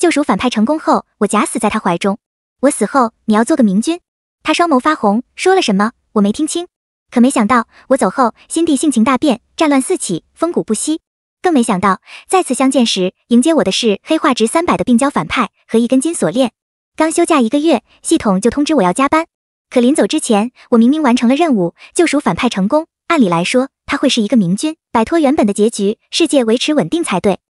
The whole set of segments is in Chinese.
救赎反派成功后，我假死在他怀中。我死后，你要做个明君。他双眸发红，说了什么？我没听清。可没想到，我走后，心地性情大变，战乱四起，风骨不息。更没想到，再次相见时，迎接我的是黑化值三百的病娇反派和一根金锁链。刚休假一个月，系统就通知我要加班。可临走之前，我明明完成了任务，救赎反派成功。按理来说，他会是一个明君，摆脱原本的结局，世界维持稳定才对。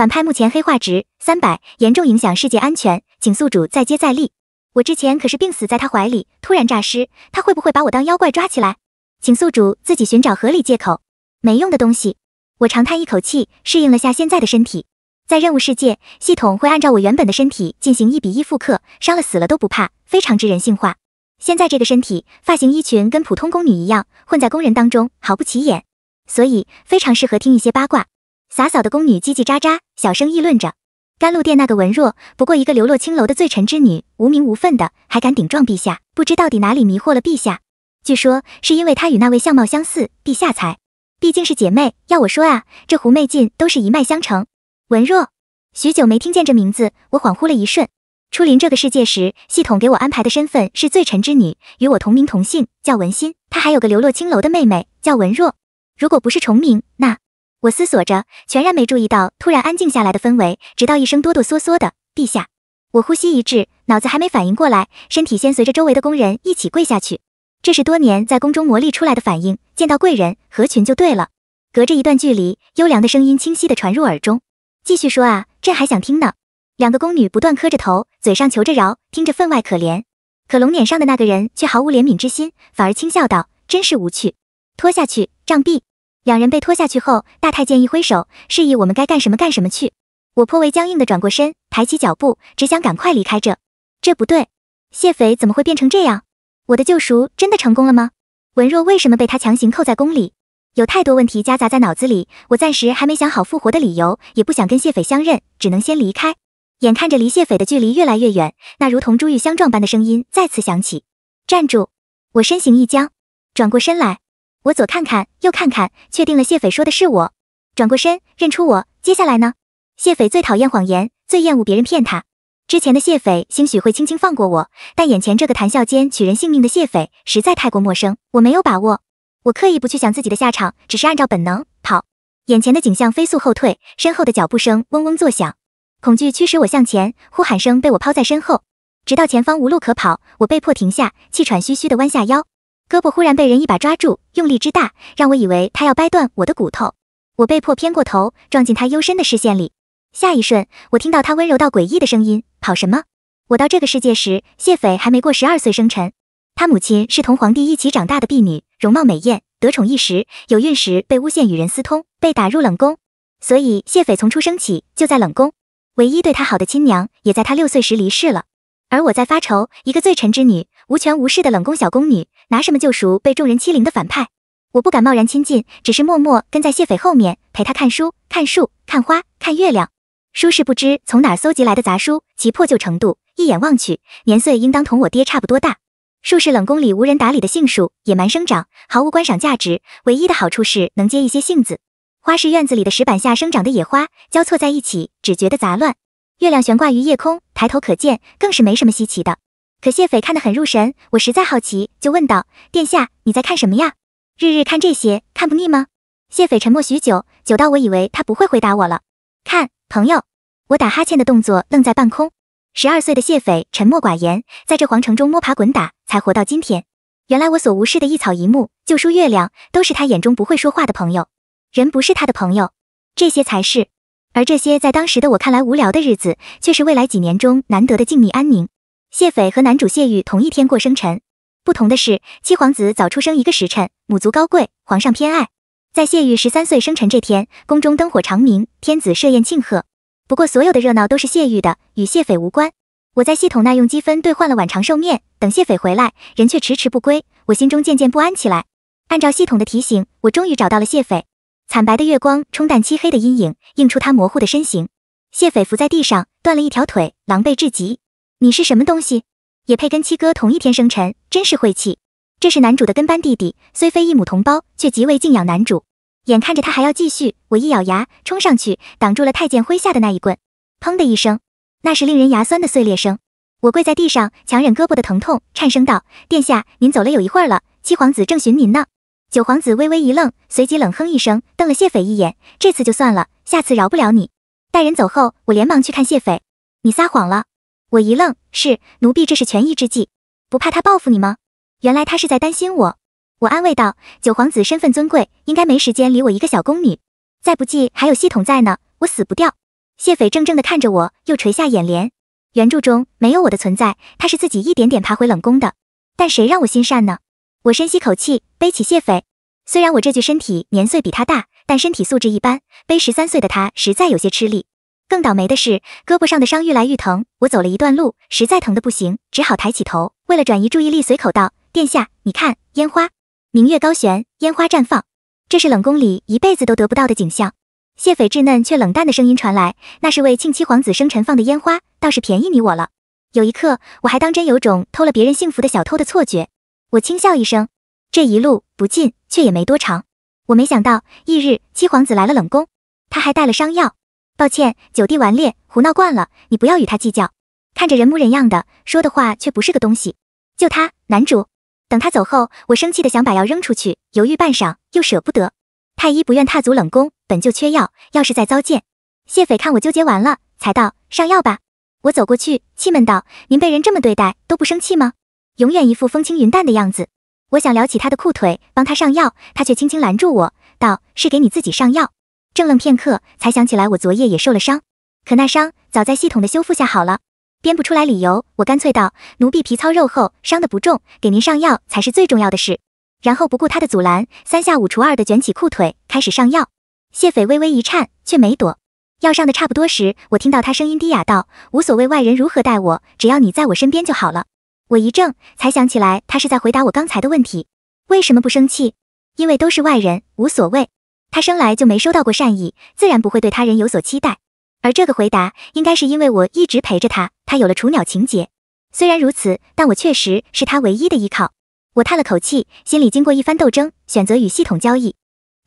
反派目前黑化值三百，严重影响世界安全，请宿主再接再厉。我之前可是病死在他怀里，突然诈尸，他会不会把我当妖怪抓起来？请宿主自己寻找合理借口。没用的东西。我长叹一口气，适应了下现在的身体。在任务世界，系统会按照我原本的身体进行一比一复刻，伤了死了都不怕，非常之人性化。现在这个身体，发型衣裙跟普通宫女一样，混在工人当中毫不起眼，所以非常适合听一些八卦。洒扫的宫女叽叽喳喳，小声议论着。甘露殿那个文若，不过一个流落青楼的罪臣之女，无名无份的，还敢顶撞陛下，不知到底哪里迷惑了陛下。据说是因为她与那位相貌相似，陛下才……毕竟是姐妹，要我说啊，这狐媚劲都是一脉相承。文若，许久没听见这名字，我恍惚了一瞬。初临这个世界时，系统给我安排的身份是罪臣之女，与我同名同姓，叫文心。她还有个流落青楼的妹妹，叫文若。如果不是重名，那……我思索着，全然没注意到突然安静下来的氛围，直到一声哆哆嗦嗦的“陛下”，我呼吸一滞，脑子还没反应过来，身体先随着周围的宫人一起跪下去。这是多年在宫中磨砺出来的反应，见到贵人合群就对了。隔着一段距离，优良的声音清晰地传入耳中，继续说啊，朕还想听呢。两个宫女不断磕着头，嘴上求着饶，听着分外可怜。可龙脸上的那个人却毫无怜悯之心，反而轻笑道：“真是无趣，拖下去杖毙。”两人被拖下去后，大太监一挥手，示意我们该干什么干什么去。我颇为僵硬的转过身，抬起脚步，只想赶快离开这。这不对，谢斐怎么会变成这样？我的救赎真的成功了吗？文若为什么被他强行扣在宫里？有太多问题夹杂在脑子里，我暂时还没想好复活的理由，也不想跟谢斐相认，只能先离开。眼看着离谢斐的距离越来越远，那如同珠玉相撞般的声音再次响起。站住！我身形一僵，转过身来。我左看看，右看看，确定了谢斐说的是我，转过身认出我。接下来呢？谢斐最讨厌谎言，最厌恶别人骗他。之前的谢斐兴许会轻轻放过我，但眼前这个谈笑间取人性命的谢斐，实在太过陌生，我没有把握。我刻意不去想自己的下场，只是按照本能跑。眼前的景象飞速后退，身后的脚步声嗡嗡作响，恐惧驱使我向前，呼喊声被我抛在身后。直到前方无路可跑，我被迫停下，气喘吁吁地弯下腰。胳膊忽然被人一把抓住，用力之大，让我以为他要掰断我的骨头。我被迫偏过头，撞进他幽深的视线里。下一瞬，我听到他温柔到诡异的声音：“跑什么？”我到这个世界时，谢斐还没过十二岁生辰。他母亲是同皇帝一起长大的婢女，容貌美艳，得宠一时。有孕时被诬陷与人私通，被打入冷宫。所以谢斐从出生起就在冷宫。唯一对他好的亲娘，也在他六岁时离世了。而我在发愁，一个罪臣之女，无权无势的冷宫小宫女。拿什么救赎被众人欺凌的反派？我不敢贸然亲近，只是默默跟在谢斐后面，陪他看书、看树、看花、看月亮。书是不知从哪搜集来的杂书，其破旧程度一眼望去，年岁应当同我爹差不多大。树是冷宫里无人打理的杏树，野蛮生长，毫无观赏价值，唯一的好处是能结一些杏子。花是院子里的石板下生长的野花，交错在一起，只觉得杂乱。月亮悬挂于夜空，抬头可见，更是没什么稀奇的。可谢斐看得很入神，我实在好奇，就问道：“殿下，你在看什么呀？日日看这些，看不腻吗？”谢斐沉默许久，久到我以为他不会回答我了。看朋友，我打哈欠的动作愣在半空。十二岁的谢斐沉默寡言，在这皇城中摸爬滚打，才活到今天。原来我所无视的一草一木，旧书月亮，都是他眼中不会说话的朋友。人不是他的朋友，这些才是。而这些在当时的我看来无聊的日子，却是未来几年中难得的静谧安宁。谢斐和男主谢玉同一天过生辰，不同的是，七皇子早出生一个时辰，母族高贵，皇上偏爱。在谢玉十三岁生辰这天，宫中灯火长明，天子设宴庆贺。不过，所有的热闹都是谢玉的，与谢斐无关。我在系统那用积分兑换了碗长寿面，等谢斐回来，人却迟迟不归，我心中渐渐不安起来。按照系统的提醒，我终于找到了谢斐。惨白的月光冲淡漆黑的阴影，映出他模糊的身形。谢斐伏在地上，断了一条腿，狼狈至极。你是什么东西，也配跟七哥同一天生辰？真是晦气！这是男主的跟班弟弟，虽非一母同胞，却极为敬仰男主。眼看着他还要继续，我一咬牙，冲上去挡住了太监麾下的那一棍。砰的一声，那是令人牙酸的碎裂声。我跪在地上，强忍胳膊的疼痛，颤声道：“殿下，您走了有一会儿了，七皇子正寻您呢。”九皇子微微一愣，随即冷哼一声，瞪了谢斐一眼：“这次就算了，下次饶不了你。”带人走后，我连忙去看谢斐：“你撒谎了。”我一愣，是奴婢，这是权宜之计，不怕他报复你吗？原来他是在担心我。我安慰道：“九皇子身份尊贵，应该没时间理我一个小宫女。再不济还有系统在呢，我死不掉。”谢斐怔怔地看着我，又垂下眼帘。原著中没有我的存在，他是自己一点点爬回冷宫的。但谁让我心善呢？我深吸口气，背起谢斐。虽然我这具身体年岁比他大，但身体素质一般，背十三岁的他实在有些吃力。更倒霉的是，胳膊上的伤愈来愈疼。我走了一段路，实在疼得不行，只好抬起头，为了转移注意力，随口道：“殿下，你看，烟花，明月高悬，烟花绽放，这是冷宫里一辈子都得不到的景象。”谢斐稚嫩却冷淡的声音传来：“那是为庆七皇子生辰放的烟花，倒是便宜你我了。”有一刻，我还当真有种偷了别人幸福的小偷的错觉。我轻笑一声，这一路不近，却也没多长。我没想到，翌日七皇子来了冷宫，他还带了伤药。抱歉，九弟顽劣，胡闹惯了，你不要与他计较。看着人模人样的，说的话却不是个东西。就他男主，等他走后，我生气的想把药扔出去，犹豫半晌，又舍不得。太医不愿踏足冷宫，本就缺药，要是再糟践。谢斐看我纠结完了，才道上药吧。我走过去，气闷道：“您被人这么对待，都不生气吗？永远一副风轻云淡的样子。”我想撩起他的裤腿，帮他上药，他却轻轻拦住我，道：“是给你自己上药。”怔愣片刻，才想起来我昨夜也受了伤，可那伤早在系统的修复下好了，编不出来理由，我干脆道：“奴婢皮糙肉厚，伤的不重，给您上药才是最重要的事。”然后不顾他的阻拦，三下五除二的卷起裤腿开始上药。谢斐微微一颤，却没躲。药上的差不多时，我听到他声音低哑道：“无所谓外人如何待我，只要你在我身边就好了。”我一怔，才想起来他是在回答我刚才的问题，为什么不生气？因为都是外人，无所谓。他生来就没收到过善意，自然不会对他人有所期待。而这个回答，应该是因为我一直陪着他，他有了雏鸟情结。虽然如此，但我确实是他唯一的依靠。我叹了口气，心里经过一番斗争，选择与系统交易，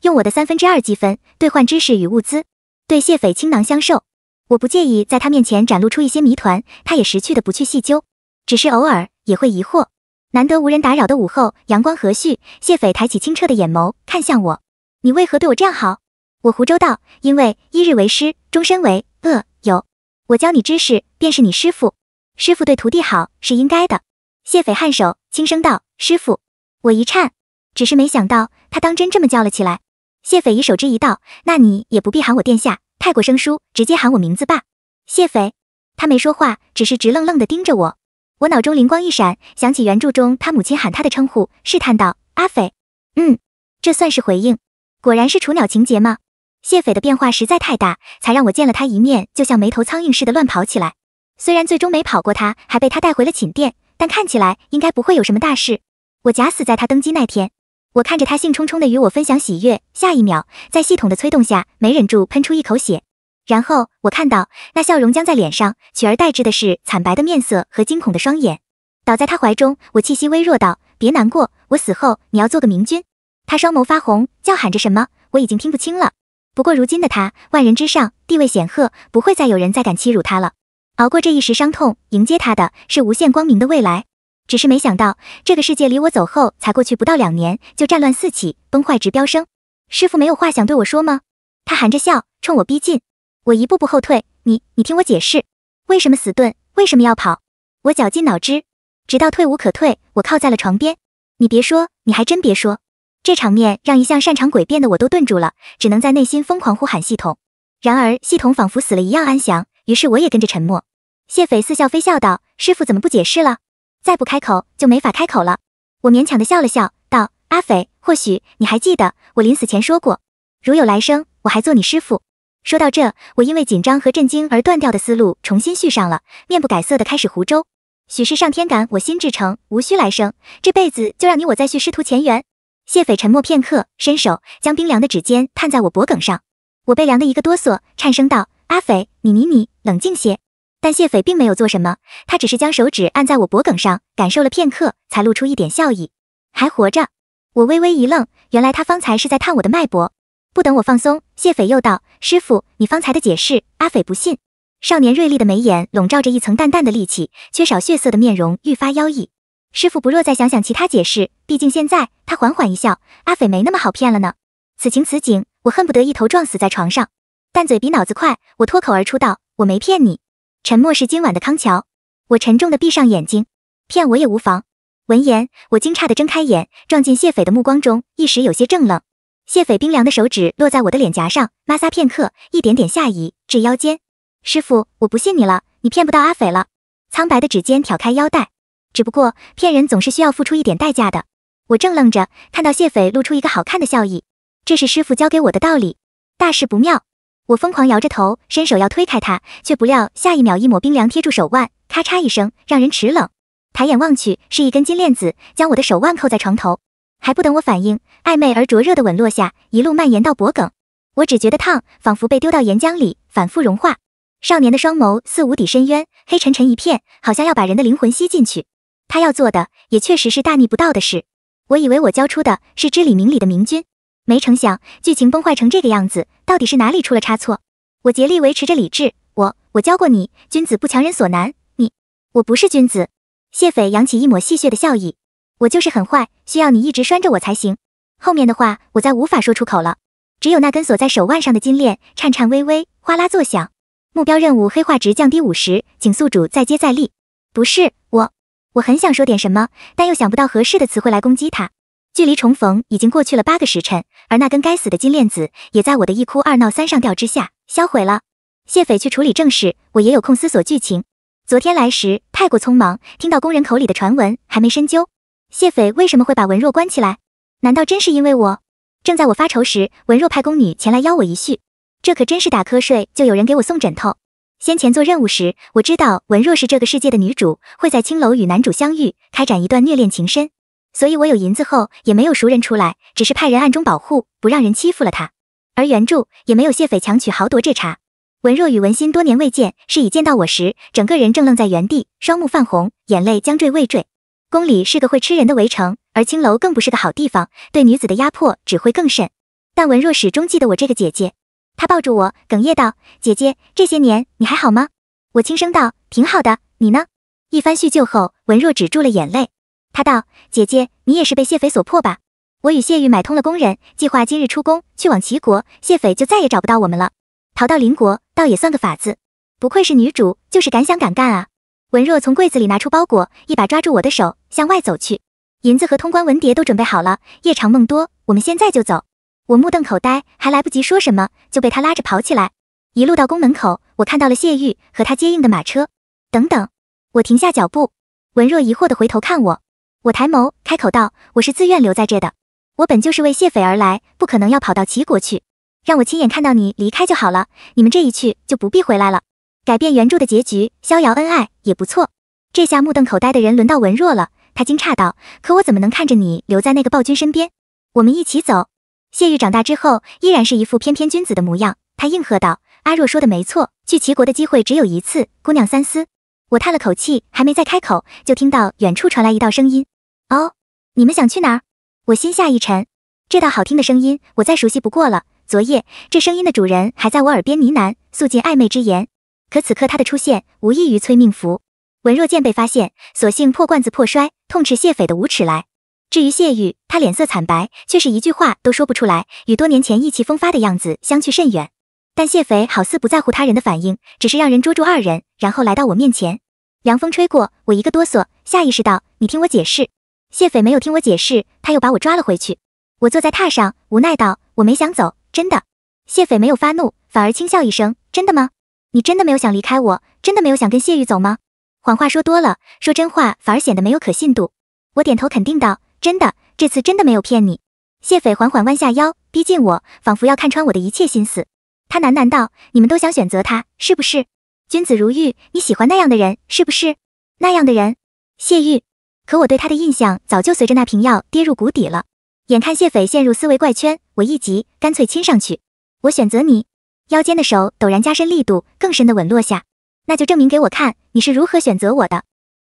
用我的三分之二积分兑换知识与物资，对谢斐倾囊相授。我不介意在他面前展露出一些谜团，他也识趣的不去细究，只是偶尔也会疑惑。难得无人打扰的午后，阳光和煦，谢斐抬起清澈的眼眸看向我。你为何对我这样好？我胡诌道，因为一日为师，终身为恶友。我教你知识，便是你师父。师父对徒弟好是应该的。谢斐颔首，轻声道：“师父。”我一颤，只是没想到他当真这么叫了起来。谢斐以手之一道：“那你也不必喊我殿下，太过生疏，直接喊我名字吧。”谢斐，他没说话，只是直愣愣地盯着我。我脑中灵光一闪，想起原著中他母亲喊他的称呼，试探道：“阿斐。”嗯，这算是回应。果然是雏鸟情节吗？谢斐的变化实在太大，才让我见了他一面，就像没头苍蝇似的乱跑起来。虽然最终没跑过他，还被他带回了寝殿，但看起来应该不会有什么大事。我假死在他登基那天，我看着他兴冲冲的与我分享喜悦，下一秒在系统的催动下，没忍住喷出一口血。然后我看到那笑容僵在脸上，取而代之的是惨白的面色和惊恐的双眼，倒在他怀中，我气息微弱道：“别难过，我死后你要做个明君。”他双眸发红，叫喊着什么，我已经听不清了。不过如今的他，万人之上，地位显赫，不会再有人再敢欺辱他了。熬过这一时伤痛，迎接他的是无限光明的未来。只是没想到，这个世界离我走后才过去不到两年，就战乱四起，崩坏值飙升。师傅没有话想对我说吗？他含着笑冲我逼近，我一步步后退。你，你听我解释，为什么死遁？为什么要跑？我绞尽脑汁，直到退无可退，我靠在了床边。你别说，你还真别说。这场面让一向擅长诡辩的我都顿住了，只能在内心疯狂呼喊系统。然而系统仿佛死了一样安详，于是我也跟着沉默。谢斐似笑非笑道：“师傅怎么不解释了？再不开口就没法开口了。”我勉强的笑了笑，道：“阿斐，或许你还记得我临死前说过，如有来生，我还做你师傅。”说到这，我因为紧张和震惊而断掉的思路重新续上了，面不改色的开始胡诌：“许是上天感我心至诚，无需来生，这辈子就让你我再续师徒前缘。”谢斐沉默片刻，伸手将冰凉的指尖探在我脖颈上，我被凉的一个哆嗦，颤声道：“阿斐，你你你，冷静些。”但谢斐并没有做什么，他只是将手指按在我脖颈上，感受了片刻，才露出一点笑意。还活着？我微微一愣，原来他方才是在探我的脉搏。不等我放松，谢斐又道：“师傅，你方才的解释，阿斐不信。”少年锐利的眉眼笼罩着一层淡淡的戾气，缺少血色的面容愈发妖异。师傅，不若再想想其他解释。毕竟现在，他缓缓一笑，阿斐没那么好骗了呢。此情此景，我恨不得一头撞死在床上。但嘴比脑子快，我脱口而出道：“我没骗你。”沉默是今晚的康桥。我沉重的闭上眼睛，骗我也无妨。闻言，我惊诧的睁开眼，撞进谢斐的目光中，一时有些怔愣。谢斐冰凉的手指落在我的脸颊上，摩挲片刻，一点点下移至腰间。师傅，我不信你了，你骗不到阿斐了。苍白的指尖挑开腰带。只不过骗人总是需要付出一点代价的。我正愣着，看到谢斐露出一个好看的笑意，这是师傅教给我的道理。大事不妙！我疯狂摇着头，伸手要推开他，却不料下一秒，一抹冰凉贴住手腕，咔嚓一声，让人齿冷。抬眼望去，是一根金链子将我的手腕扣在床头。还不等我反应，暧昧而灼热的吻落下，一路蔓延到脖颈。我只觉得烫，仿佛被丢到岩浆里，反复融化。少年的双眸似无底深渊，黑沉沉一片，好像要把人的灵魂吸进去。他要做的也确实是大逆不道的事，我以为我教出的是知理明理的明君，没成想剧情崩坏成这个样子，到底是哪里出了差错？我竭力维持着理智，我我教过你，君子不强人所难，你我不是君子。谢斐扬起一抹戏谑的笑意，我就是很坏，需要你一直拴着我才行。后面的话，我再无法说出口了，只有那根锁在手腕上的金链颤颤巍巍，哗啦作响。目标任务黑化值降低五十，请宿主再接再厉。不是。我很想说点什么，但又想不到合适的词汇来攻击他。距离重逢已经过去了八个时辰，而那根该死的金链子也在我的一哭二闹三上吊之下销毁了。谢斐去处理正事，我也有空思索剧情。昨天来时太过匆忙，听到宫人口里的传闻还没深究。谢斐为什么会把文若关起来？难道真是因为我？正在我发愁时，文若派宫女前来邀我一叙，这可真是打瞌睡就有人给我送枕头。先前做任务时，我知道文若是这个世界的女主，会在青楼与男主相遇，开展一段虐恋情深。所以我有银子后也没有熟人出来，只是派人暗中保护，不让人欺负了她。而原著也没有谢匪强取豪夺这茬。文若与文心多年未见，是以见到我时，整个人正愣在原地，双目泛红，眼泪将坠未坠。宫里是个会吃人的围城，而青楼更不是个好地方，对女子的压迫只会更甚。但文若始终记得我这个姐姐。他抱住我，哽咽道：“姐姐，这些年你还好吗？”我轻声道：“挺好的，你呢？”一番叙旧后，文若止住了眼泪，她道：“姐姐，你也是被谢斐所迫吧？我与谢玉买通了工人，计划今日出宫，去往齐国，谢斐就再也找不到我们了。逃到邻国，倒也算个法子。”不愧是女主，就是敢想敢干啊！文若从柜子里拿出包裹，一把抓住我的手，向外走去。银子和通关文牒都准备好了，夜长梦多，我们现在就走。我目瞪口呆，还来不及说什么，就被他拉着跑起来，一路到宫门口，我看到了谢玉和他接应的马车。等等，我停下脚步，文若疑惑的回头看我，我抬眸开口道：“我是自愿留在这的，我本就是为谢斐而来，不可能要跑到齐国去。让我亲眼看到你离开就好了，你们这一去就不必回来了。”改变原著的结局，逍遥恩爱也不错。这下目瞪口呆的人轮到文若了，他惊诧道：“可我怎么能看着你留在那个暴君身边？我们一起走。”谢玉长大之后，依然是一副翩翩君子的模样。他应和道：“阿若说的没错，去齐国的机会只有一次，姑娘三思。”我叹了口气，还没再开口，就听到远处传来一道声音：“哦，你们想去哪儿？”我心下一沉，这道好听的声音我再熟悉不过了。昨夜这声音的主人还在我耳边呢喃，诉尽暧昧之言。可此刻他的出现，无异于催命符。文若见被发现，索性破罐子破摔，痛斥谢斐的无耻来。至于谢玉，他脸色惨白，却是一句话都说不出来，与多年前意气风发的样子相去甚远。但谢斐好似不在乎他人的反应，只是让人捉住二人，然后来到我面前。凉风吹过，我一个哆嗦，下意识道：“你听我解释。”谢斐没有听我解释，他又把我抓了回去。我坐在榻上，无奈道：“我没想走，真的。”谢斐没有发怒，反而轻笑一声：“真的吗？你真的没有想离开我？真的没有想跟谢玉走吗？”谎话说多了，说真话反而显得没有可信度。我点头肯定道。真的，这次真的没有骗你。谢斐缓缓弯下腰，逼近我，仿佛要看穿我的一切心思。他喃喃道：“你们都想选择他，是不是？君子如玉，你喜欢那样的人，是不是？那样的人，谢玉。可我对他的印象早就随着那瓶药跌入谷底了。眼看谢斐陷入思维怪圈，我一急，干脆亲上去。我选择你。腰间的手陡然加深力度，更深的吻落下。那就证明给我看，你是如何选择我的。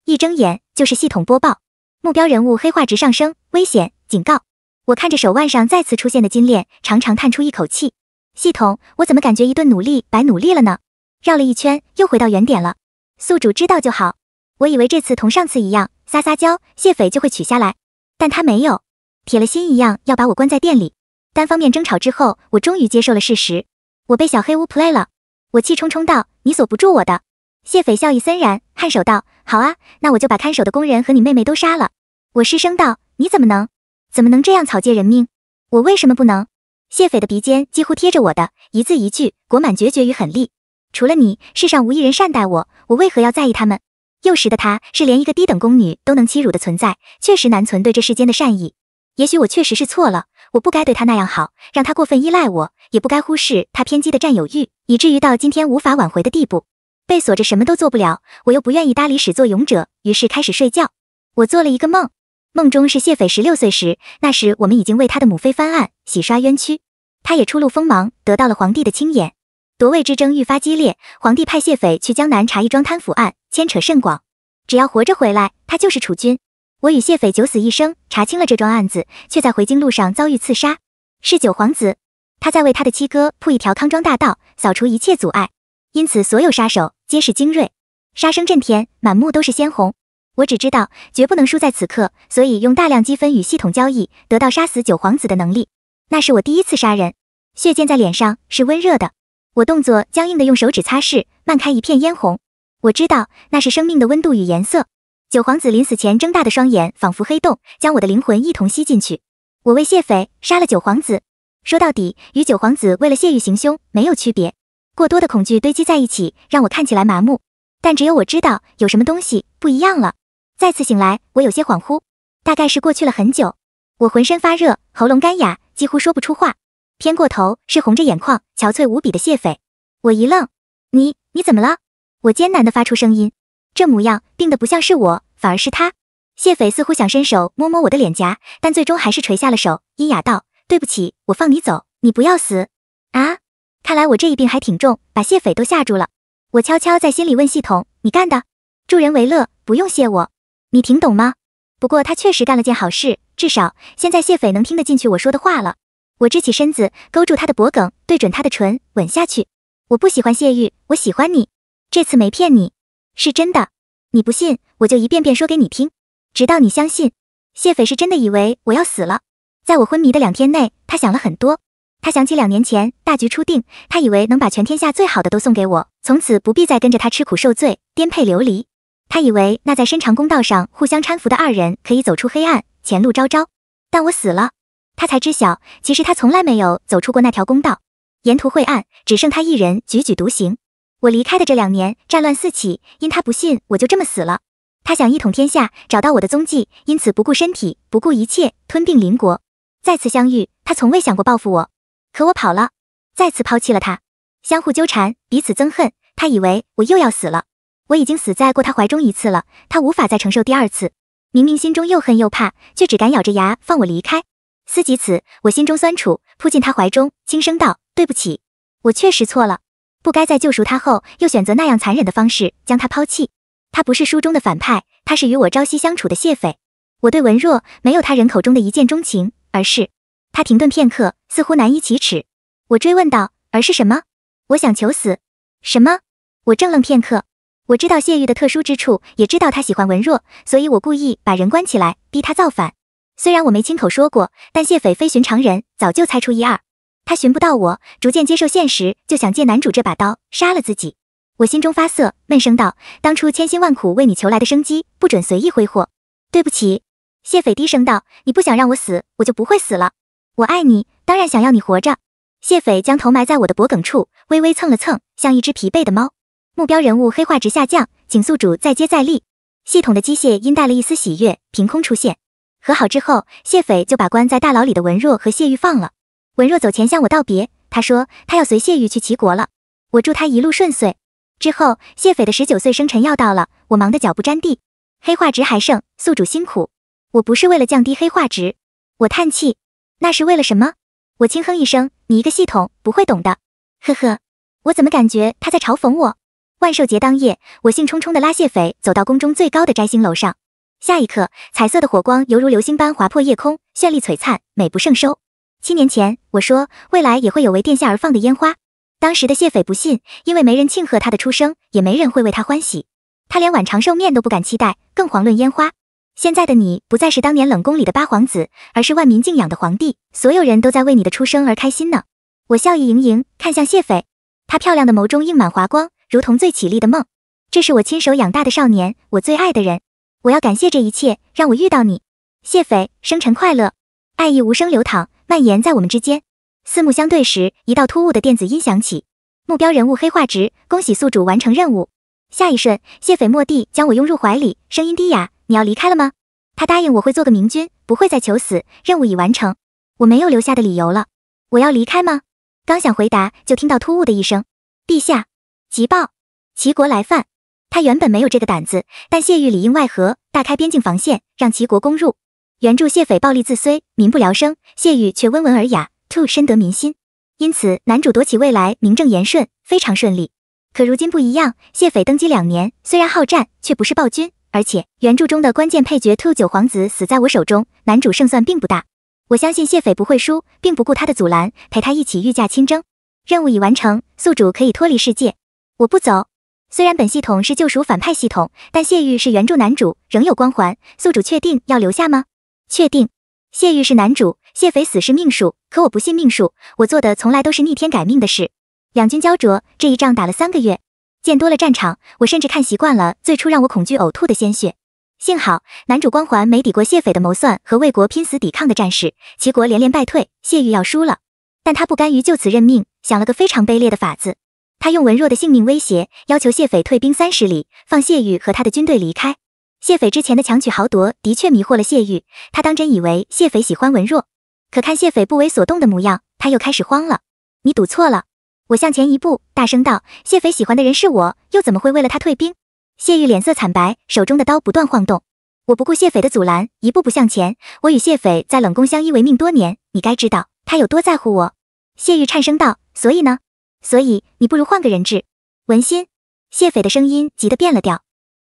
一睁眼，就是系统播报。”目标人物黑化值上升，危险警告！我看着手腕上再次出现的金链，长长叹出一口气。系统，我怎么感觉一顿努力白努力了呢？绕了一圈，又回到原点了。宿主知道就好。我以为这次同上次一样，撒撒娇，谢斐就会取下来，但他没有，铁了心一样要把我关在店里。单方面争吵之后，我终于接受了事实，我被小黑屋 play 了。我气冲冲道：“你锁不住我的。”谢斐笑意森然。看守道：“好啊，那我就把看守的工人和你妹妹都杀了。”我失声道：“你怎么能？怎么能这样草芥人命？我为什么不能？”谢斐的鼻尖几乎贴着我的，一字一句裹满决绝与狠戾。除了你，世上无一人善待我，我为何要在意他们？幼时的他，是连一个低等宫女都能欺辱的存在，确实难存对这世间的善意。也许我确实是错了，我不该对他那样好，让他过分依赖我，也不该忽视他偏激的占有欲，以至于到今天无法挽回的地步。被锁着什么都做不了，我又不愿意搭理始作俑者，于是开始睡觉。我做了一个梦，梦中是谢斐十六岁时，那时我们已经为他的母妃翻案，洗刷冤屈，他也初露锋芒，得到了皇帝的青眼。夺位之争愈发激烈，皇帝派谢斐去江南查一桩贪腐案，牵扯甚广，只要活着回来，他就是储君。我与谢斐九死一生，查清了这桩案子，却在回京路上遭遇刺杀，是九皇子，他在为他的七哥铺一条康庄大道，扫除一切阻碍。因此，所有杀手皆是精锐，杀声震天，满目都是鲜红。我只知道，绝不能输在此刻，所以用大量积分与系统交易，得到杀死九皇子的能力。那是我第一次杀人，血溅在脸上是温热的，我动作僵硬的用手指擦拭，漫开一片嫣红。我知道，那是生命的温度与颜色。九皇子临死前睁大的双眼，仿佛黑洞，将我的灵魂一同吸进去。我为谢匪杀了九皇子，说到底，与九皇子为了谢玉行凶没有区别。过多的恐惧堆积在一起，让我看起来麻木。但只有我知道有什么东西不一样了。再次醒来，我有些恍惚，大概是过去了很久。我浑身发热，喉咙干哑，几乎说不出话。偏过头，是红着眼眶、憔悴无比的谢斐。我一愣：“你你怎么了？”我艰难地发出声音。这模样，病得不像是我，反而是他。谢斐似乎想伸手摸摸我的脸颊，但最终还是垂下了手，阴哑道：“对不起，我放你走，你不要死啊。”看来我这一病还挺重，把谢斐都吓住了。我悄悄在心里问系统：“你干的？助人为乐，不用谢我。你听懂吗？”不过他确实干了件好事，至少现在谢斐能听得进去我说的话了。我支起身子，勾住他的脖颈，对准他的唇吻下去。我不喜欢谢玉，我喜欢你。这次没骗你，是真的。你不信，我就一遍遍说给你听，直到你相信。谢斐是真的以为我要死了，在我昏迷的两天内，他想了很多。他想起两年前大局初定，他以为能把全天下最好的都送给我，从此不必再跟着他吃苦受罪、颠沛流离。他以为那在深长公道上互相搀扶的二人可以走出黑暗，前路昭昭。但我死了，他才知晓，其实他从来没有走出过那条公道，沿途晦暗，只剩他一人踽踽独行。我离开的这两年，战乱四起，因他不信我就这么死了，他想一统天下，找到我的踪迹，因此不顾身体，不顾一切，吞并邻国。再次相遇，他从未想过报复我。可我跑了，再次抛弃了他，相互纠缠，彼此憎恨。他以为我又要死了，我已经死在过他怀中一次了，他无法再承受第二次。明明心中又恨又怕，却只敢咬着牙放我离开。思及此，我心中酸楚，扑进他怀中，轻声道：“对不起，我确实错了，不该在救赎他后，又选择那样残忍的方式将他抛弃。他不是书中的反派，他是与我朝夕相处的谢斐。我对文若没有他人口中的一见钟情，而是……”他停顿片刻，似乎难以启齿。我追问道，而是什么？我想求死。什么？我怔愣片刻。我知道谢玉的特殊之处，也知道他喜欢文弱，所以我故意把人关起来，逼他造反。虽然我没亲口说过，但谢斐非寻常人，早就猜出一二。他寻不到我，逐渐接受现实，就想借男主这把刀杀了自己。我心中发涩，闷声道，当初千辛万苦为你求来的生机，不准随意挥霍。对不起，谢斐低声道，你不想让我死，我就不会死了。我爱你，当然想要你活着。谢斐将头埋在我的脖梗处，微微蹭了蹭，像一只疲惫的猫。目标人物黑化值下降，请宿主再接再厉。系统的机械音带了一丝喜悦，凭空出现。和好之后，谢斐就把关在大牢里的文若和谢玉放了。文若走前向我道别，他说他要随谢玉去齐国了。我祝他一路顺遂。之后，谢斐的十九岁生辰要到了，我忙得脚不沾地，黑化值还剩，宿主辛苦。我不是为了降低黑化值，我叹气。那是为了什么？我轻哼一声，你一个系统不会懂的。呵呵，我怎么感觉他在嘲讽我？万寿节当夜，我兴冲冲的拉谢斐走到宫中最高的摘星楼上。下一刻，彩色的火光犹如流星般划破夜空，绚丽璀璨，美不胜收。七年前，我说未来也会有为殿下而放的烟花，当时的谢斐不信，因为没人庆贺他的出生，也没人会为他欢喜，他连碗长寿面都不敢期待，更遑论烟花。现在的你不再是当年冷宫里的八皇子，而是万民敬仰的皇帝。所有人都在为你的出生而开心呢。我笑意盈盈看向谢斐，他漂亮的眸中映满华光，如同最绮丽的梦。这是我亲手养大的少年，我最爱的人。我要感谢这一切，让我遇到你，谢斐，生辰快乐。爱意无声流淌，蔓延在我们之间。四目相对时，一道突兀的电子音响起，目标人物黑化值，恭喜宿主完成任务。下一瞬，谢斐蓦地将我拥入怀里，声音低哑。你要离开了吗？他答应我会做个明君，不会再求死。任务已完成，我没有留下的理由了。我要离开吗？刚想回答，就听到突兀的一声：“陛下，急报，齐国来犯。”他原本没有这个胆子，但谢玉里应外合，大开边境防线，让齐国攻入。原著谢匪暴戾自虽，民不聊生，谢玉却温文尔雅，to 深得民心。因此男主夺起未来名正言顺，非常顺利。可如今不一样，谢匪登基两年，虽然好战，却不是暴君。而且原著中的关键配角兔九皇子死在我手中，男主胜算并不大。我相信谢斐不会输，并不顾他的阻拦，陪他一起御驾亲征。任务已完成，宿主可以脱离世界。我不走。虽然本系统是救赎反派系统，但谢玉是原著男主，仍有光环。宿主确定要留下吗？确定。谢玉是男主，谢斐死是命数，可我不信命数，我做的从来都是逆天改命的事。两军交灼，这一仗打了三个月。见多了战场，我甚至看习惯了最初让我恐惧呕吐的鲜血。幸好男主光环没抵过谢斐的谋算和魏国拼死抵抗的战士，齐国连连败退，谢玉要输了。但他不甘于就此认命，想了个非常卑劣的法子。他用文弱的性命威胁，要求谢斐退兵三十里，放谢玉和他的军队离开。谢斐之前的强取豪夺的确迷惑了谢玉，他当真以为谢斐喜欢文弱。可看谢斐不为所动的模样，他又开始慌了。你赌错了。我向前一步，大声道：“谢斐喜欢的人是我，又怎么会为了他退兵？”谢玉脸色惨白，手中的刀不断晃动。我不顾谢斐的阻拦，一步步向前。我与谢斐在冷宫相依为命多年，你该知道他有多在乎我。”谢玉颤声道：“所以呢？所以你不如换个人质。”文心。谢斐的声音急得变了调。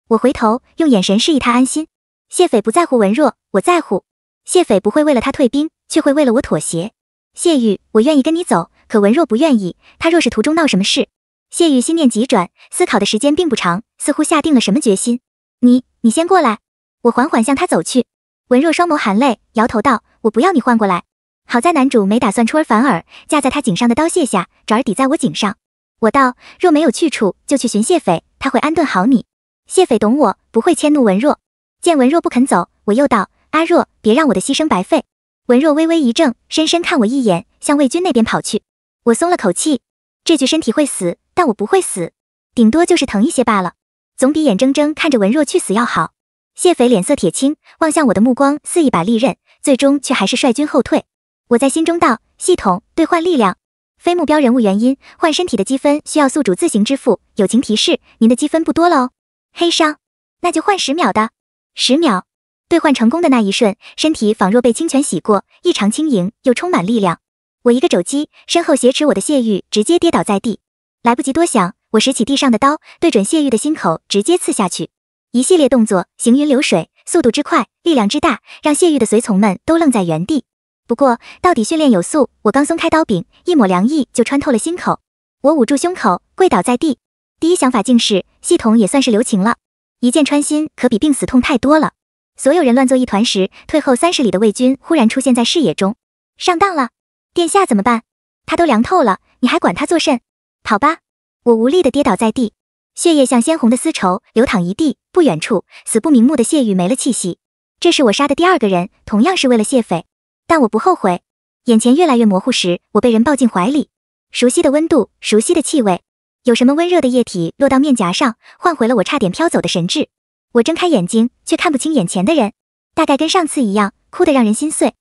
我回头用眼神示意他安心。谢斐不在乎文若，我在乎。谢斐不会为了他退兵，却会为了我妥协。谢玉，我愿意跟你走。可文若不愿意，他若是途中闹什么事，谢玉心念急转，思考的时间并不长，似乎下定了什么决心。你，你先过来。我缓缓向他走去，文若双眸含泪，摇头道：“我不要你换过来。”好在男主没打算出尔反尔，架在他颈上的刀卸下，转而抵在我颈上。我道：“若没有去处，就去寻谢斐，他会安顿好你。”谢斐懂我，不会迁怒文若。见文若不肯走，我又道：“阿若，别让我的牺牲白费。”文若微微一怔，深深看我一眼，向魏军那边跑去。我松了口气，这具身体会死，但我不会死，顶多就是疼一些罢了，总比眼睁睁看着文若去死要好。谢斐脸色铁青，望向我的目光似一把利刃，最终却还是率军后退。我在心中道：系统兑换力量，非目标人物原因换身体的积分需要宿主自行支付。友情提示：您的积分不多了哦。黑商，那就换十秒的。十秒兑换成功的那一瞬，身体仿若被清泉洗过，异常轻盈又充满力量。我一个肘击，身后挟持我的谢玉直接跌倒在地，来不及多想，我拾起地上的刀，对准谢玉的心口直接刺下去。一系列动作行云流水，速度之快，力量之大，让谢玉的随从们都愣在原地。不过到底训练有素，我刚松开刀柄，一抹凉意就穿透了心口，我捂住胸口跪倒在地。第一想法竟是系统也算是留情了，一箭穿心可比病死痛太多了。所有人乱作一团时，退后三十里的魏军忽然出现在视野中，上当了。殿下怎么办？他都凉透了，你还管他作甚？跑吧！我无力的跌倒在地，血液像鲜红的丝绸流淌一地。不远处，死不瞑目的谢玉没了气息。这是我杀的第二个人，同样是为了谢匪，但我不后悔。眼前越来越模糊时，我被人抱进怀里，熟悉的温度，熟悉的气味，有什么温热的液体落到面颊上，唤回了我差点飘走的神智。我睁开眼睛，却看不清眼前的人，大概跟上次一样，哭得让人心碎。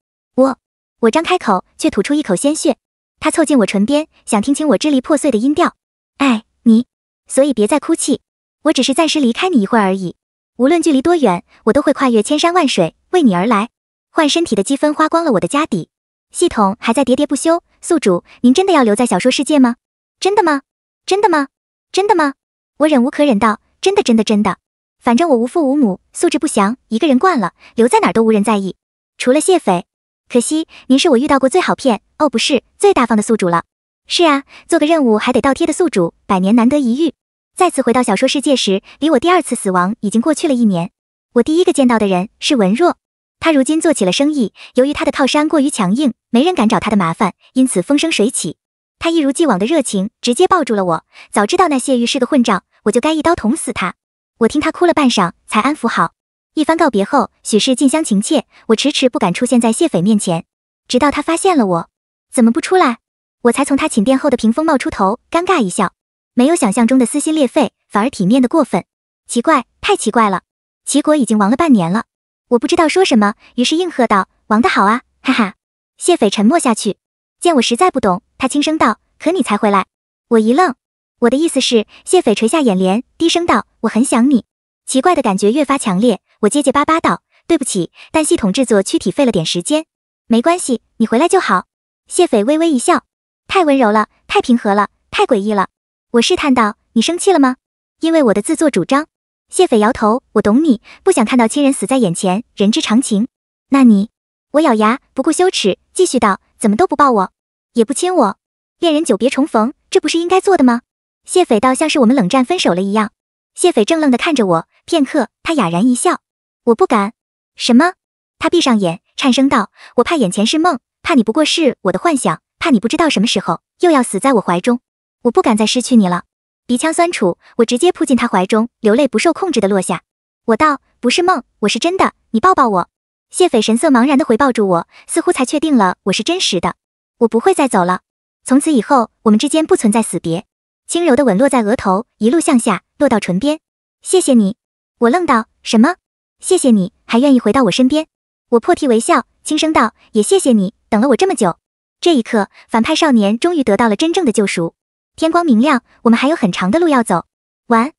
我张开口，却吐出一口鲜血。他凑近我唇边，想听清我支离破碎的音调。哎，你，所以别再哭泣。我只是暂时离开你一会儿而已。无论距离多远，我都会跨越千山万水，为你而来。换身体的积分花光了我的家底，系统还在喋喋不休。宿主，您真的要留在小说世界吗？真的吗？真的吗？真的吗？我忍无可忍道：“真的，真的，真的。反正我无父无母，素质不详，一个人惯了，留在哪儿都无人在意，除了谢斐，可惜您是我遇到过最好骗哦，不是最大方的宿主了。是啊，做个任务还得倒贴的宿主，百年难得一遇。再次回到小说世界时，离我第二次死亡已经过去了一年。我第一个见到的人是文若，他如今做起了生意，由于他的靠山过于强硬，没人敢找他的麻烦，因此风生水起。他一如既往的热情，直接抱住了我。早知道那谢玉是个混账，我就该一刀捅死他。我听他哭了半晌，才安抚好。一番告别后，许是近乡情怯，我迟迟不敢出现在谢斐面前。直到他发现了我，怎么不出来？我才从他寝殿后的屏风冒出头，尴尬一笑。没有想象中的撕心裂肺，反而体面的过分。奇怪，太奇怪了！齐国已经亡了半年了，我不知道说什么，于是应和道：“亡的好啊，哈哈。”谢斐沉默下去。见我实在不懂，他轻声道：“可你才回来。”我一愣。我的意思是，谢斐垂下眼帘，低声道：“我很想你。”奇怪的感觉越发强烈。我结结巴巴道：“对不起，但系统制作躯体费了点时间，没关系，你回来就好。”谢斐微微一笑，太温柔了，太平和了，太诡异了。我试探道：“你生气了吗？因为我的自作主张？”谢斐摇头，我懂你，不想看到亲人死在眼前，人之常情。那你？我咬牙不顾羞耻，继续道：“怎么都不抱我，也不亲我，恋人久别重逢，这不是应该做的吗？”谢斐倒像是我们冷战分手了一样。谢斐正愣地看着我，片刻，他哑然一笑。我不敢，什么？他闭上眼，颤声道：“我怕眼前是梦，怕你不过是我的幻想，怕你不知道什么时候又要死在我怀中。我不敢再失去你了。”鼻腔酸楚，我直接扑进他怀中，流泪不受控制的落下。我道：“不是梦，我是真的。”你抱抱我。谢斐神色茫然的回抱住我，似乎才确定了我是真实的。我不会再走了，从此以后，我们之间不存在死别。轻柔的吻落在额头，一路向下落到唇边。谢谢你。我愣道：“什么？”谢谢你，还愿意回到我身边。我破涕为笑，轻声道：“也谢谢你，等了我这么久。”这一刻，反派少年终于得到了真正的救赎。天光明亮，我们还有很长的路要走。完。